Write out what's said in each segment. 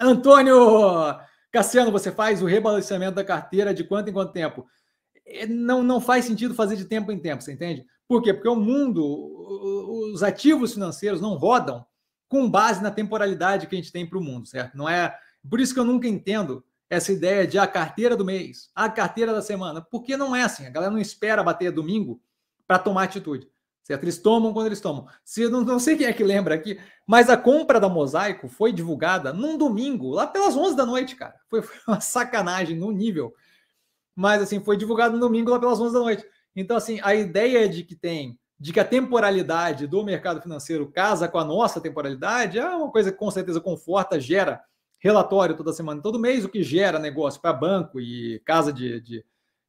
Antônio Cassiano, você faz o rebalanceamento da carteira de quanto em quanto tempo? É, não, não faz sentido fazer de tempo em tempo, você entende? Por quê? Porque o mundo, os ativos financeiros não rodam com base na temporalidade que a gente tem para o mundo, certo? Não é. Por isso que eu nunca entendo essa ideia de a carteira do mês, a carteira da semana, porque não é assim. A galera não espera bater domingo para tomar atitude. Certo? Eles tomam quando eles tomam. Se não, não sei quem é que lembra aqui, mas a compra da Mosaico foi divulgada num domingo, lá pelas 11 da noite, cara. Foi, foi uma sacanagem no nível. Mas assim, foi divulgado no domingo lá pelas 11 da noite. Então assim, a ideia de que tem de que a temporalidade do mercado financeiro casa com a nossa temporalidade é uma coisa que com certeza conforta, gera relatório toda semana, todo mês, o que gera negócio para banco e casa de, de,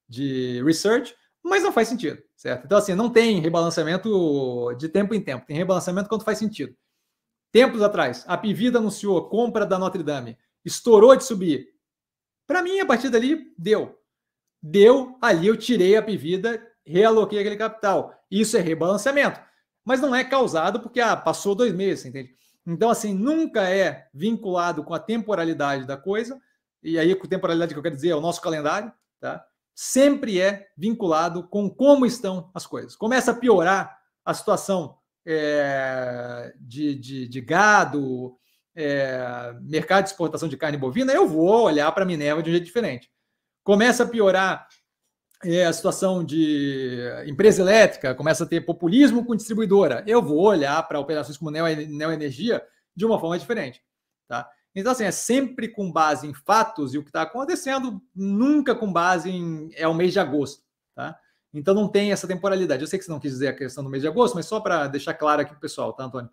de research mas não faz sentido, certo? Então, assim, não tem rebalanceamento de tempo em tempo, tem rebalanceamento quando faz sentido. Tempos atrás, a Pivida anunciou compra da Notre Dame, estourou de subir. Para mim, a partir dali, deu. Deu, ali eu tirei a Pivida, realoquei aquele capital. Isso é rebalanceamento, mas não é causado porque ah, passou dois meses, entende? Então, assim, nunca é vinculado com a temporalidade da coisa, e aí com temporalidade que eu quero dizer é o nosso calendário, tá? sempre é vinculado com como estão as coisas. Começa a piorar a situação é, de, de, de, gado, é, mercado de exportação de carne bovina, eu vou olhar para a Minerva de um jeito diferente. Começa a piorar é, a situação de empresa elétrica, começa a ter populismo com distribuidora, eu vou olhar para operações como Neo, Neo Energia de uma forma diferente. Tá? Então, assim, é sempre com base em fatos e o que está acontecendo, nunca com base em. É o mês de agosto, tá? Então não tem essa temporalidade. Eu sei que você não quis dizer a questão do mês de agosto, mas só para deixar claro aqui para o pessoal, tá, Antônio?